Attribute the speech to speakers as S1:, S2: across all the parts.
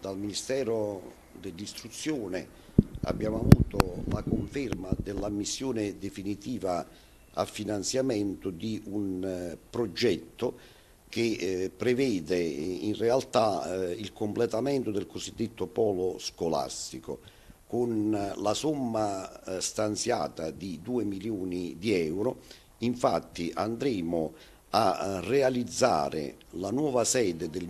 S1: dal Ministero dell'Istruzione abbiamo avuto la conferma dell'ammissione definitiva a finanziamento di un eh, progetto che eh, prevede eh, in realtà il completamento del cosiddetto polo scolastico con la somma stanziata di 2 milioni di euro infatti andremo a a eh, realizzare la nuova sede del,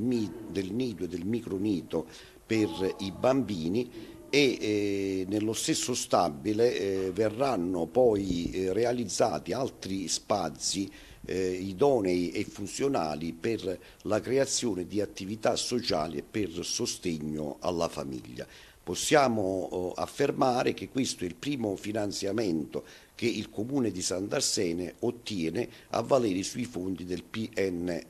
S1: del nido e del micronito per i bambini e eh, nello stesso stabile eh, verranno poi eh, realizzati altri spazi eh, idonei e funzionali per la creazione di attività sociali e per sostegno alla famiglia possiamo oh, affermare che questo è il primo finanziamento che il Comune di Sant'Arsene ottiene a valere sui fondi del PNRR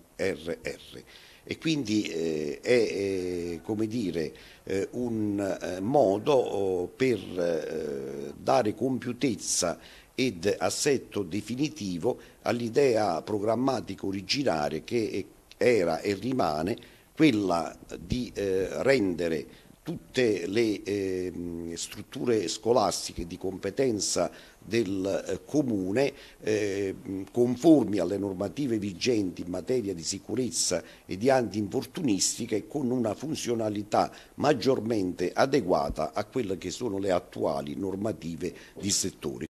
S1: e quindi eh, è eh, come dire, eh, un eh, modo oh, per eh, dare compiutezza ed assetto definitivo all'idea programmatica originaria che era e rimane quella di eh, rendere tutte le eh, strutture scolastiche di competenza del eh, comune eh, conformi alle normative vigenti in materia di sicurezza e di antinfortunistica e con una funzionalità maggiormente adeguata a quelle che sono le attuali normative di settore.